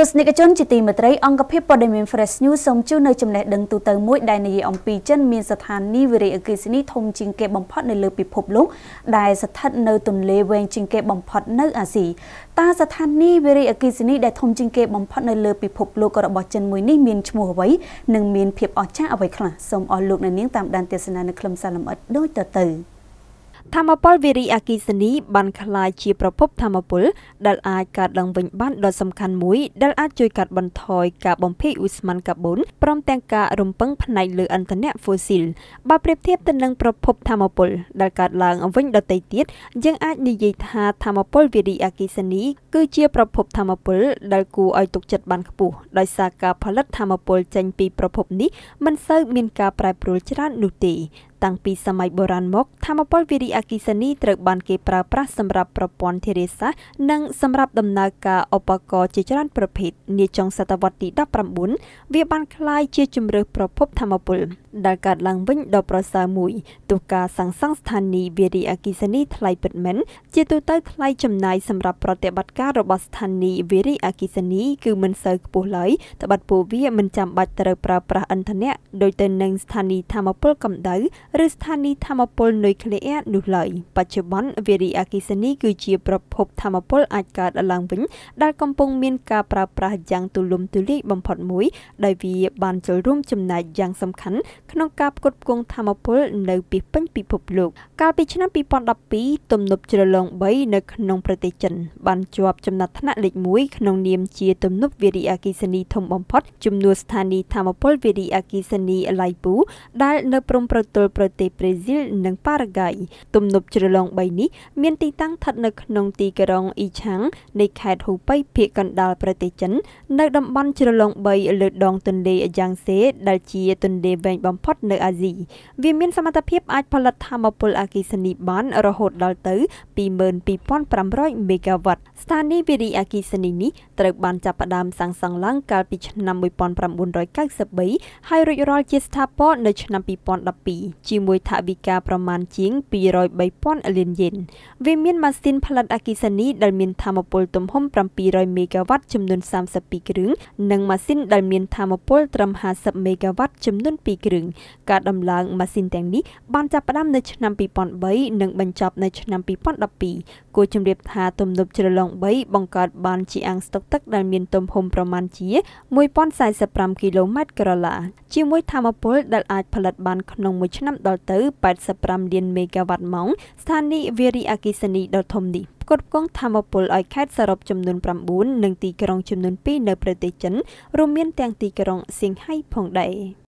ទស្សនិកជនជាទីមេត្រីអង្គភាពព័ត៌មាន Fresh News សូមជូននៅចំណេះដឹងទូទៅមួយដែលនាយអំពីចិនមានស្ថានីយវិរិយអគិសនីធំជាងគេបំផុតនៅលើពិភពលោក ដែលស្ថិតនៅទន្លេវែងជាងគេបំផុតនៅអាស៊ីតើស្ថានីយវិរិយអគិសនីដែលធំជាងគេបំផុតនៅលើពិភពលោករបស់ចិនមួយនេះមានឈ្មោះអ្វីនិងមានភាពអស្ចារ្យអ្វីខ្លះសូមអស់លោកអ្នកនាងតាមដានទស្សនានៅក្រុមសារលំអិតដូចតទៅ។ធម្មពលវារីអគិសនីបានក្លាយជាប្រភពធម្មពលដែលអាចកើតឡើងវិញបានដ៏សំខាន់មួយដែលអាចជួយកាត់បន្ថយការបំភាយឧស្ម័នកាបូនព្រមទាំងការរំពឹងផ្នែកលើឥន្ធនៈហ្វូស៊ីលបើប្រៀបធៀបទៅនឹងប្រភពធម្មពលដែលកើតឡើងវិញដទៃទៀតយើងអាចនិយាយថាធម្មពលវារីអគិសនីគឺជាប្រភពធម្មពលដែលគួរឲ្យទុកចិត្តបានខ្ពស់ដោយសារការផលិតធម្មពលចេញពីប្រភពនេះមិនសូវមានការប្រែប្រួលច្រើននោះទេតាំងពីសម័យបុរាណមកធម្មពលវារីអគ្គិសនីត្រូវបាន គេប្រើប្រាស់សម្រាប់ប្រព័ន្ធធារាសាស្ត្រនិងសម្រាប់ដំណើរការឧបករណ៍ជាច្រើនប្រភេទនាចុងសតវត្សទី19វាបានក្លាយជាជំរើសប្រភពធម្មពលដែលកើតឡើងវិញដ៏ប្រសើរមួយទោះការសាងសង់ស្ថានីយ៍វារីអគ្គិសនីថ្លៃពិតមែនជាទូទៅថ្លៃចំណាយសម្រាប់ប្រតិបត្តិការរបស់ស្ថានីយ៍វារីអគ្គិសនីគឺមិនសូវខ្ពស់ឡើយត្បិតពួកវាមិនចាំបាច់ត្រូវប្រើប្រាស់ឥន្ធនៈដូចទៅនឹងស្ថានីយ៍ធម្មពលកម្ដៅឬស្ថានីយ៍ធម្មពលនុយក្លេអ៊ែរនោះឡើយបច្ចុប្បន្នវារីអគ្គិសនី គឺជាប្រភពធម្មពលអាចកើតឡើងវិញដែលកំពុងមានការប្រើប្រាស់យ៉ាងទូលំទូលាយបំផុតមួយដែលវាបានចូលរួមចំណែកយ៉ាងសំខាន់ក្នុងការផ្គត់ផ្គង់ធម្មពល នៅពីពេញពិភពលោកកាលពីឆ្នាំ2012ទំនប់ជ្រលង3នៅក្នុងប្រទេសចិនបានជាប់ចំណាត់ថ្នាក់លេខ1ក្នុងនាមជាទំនប់វារីអគ្គិសនីធំបំផុតជំនួសស្ថានីយ៍ធម្មពលវារីអគ្គិសនីឡៃពូដែល នៅព្រំប្រទល់ប្រទេសប្រេស៊ីលនិងប៉ារ៉ាហ្គាយទំនប់ជ្រលង3នេះមានទីតាំងស្ថិតនៅក្នុងទីក្រុងអ៊ីឆាំងនៃខេត្តហ៊ូប៉ៃភាគកណ្ដាលប្រទេសចិន នៅតំបន់ជ្រលង3លើ ដងទន្លេយ៉ាងសេដែលជា ទន្លេវែងបំផុត នៅ អាស៊ីវាមានសមត្ថភាពអាចផលិតធម្មពលអគ្គិសនីបានរហូតដល់ទៅ22,500មេហ្គាវ៉ាត់ស្ថានីយ៍វារីអគ្គិសនីនេះត្រូវបានចាប់ផ្ដើមសាងសង់ឡើងកាលពីឆ្នាំ1993ហើយរួចរាល់ជាស្ថាពរនៅឆ្នាំ2012ជាមួយថវិកាប្រមាណជាង203,000លានយេនវាមានម៉ាស៊ីនផលិតអគ្គិសនីដែលមានថាមពលទំហំ700មេហ្គាវ៉ាត់ចំនួន32គ្រឿងនិងម៉ាស៊ីន ដែលមានថាមពលត្រឹម50មេហ្គាវ៉ាត់ចំនួន2គ្រឿងការដំឡើងម៉ាស៊ីនទាំងនេះបានចាប់ផ្ដើមនៅឆ្នាំ2003និងបញ្ចប់នៅឆ្នាំ2012គួរជំរាបថាទំនប់ជ្រលង3បង្កើតបានជាអាងស្តុកទឹក ដែលមាន ទំហំប្រមាណជា1045គីឡូម៉ែត្រក្រឡាជាមួយថាមពលដែលអាចផលិតបានក្នុងមួយឆ្នាំដល់ទៅ85លានមេហ្គាវ៉ាត់ម៉ោងស្ថានីយ៍វារីអគ្គិសនីដ៏ធំនេះផ្គត់ផ្គង់ធម្មពលឲ្យខេត្តសរុបចំនួន9និងទីក្រុងចំនួន2នៅប្រទេសចិនរួមមានទាំងទីក្រុងសៀងហៃផងដែរ។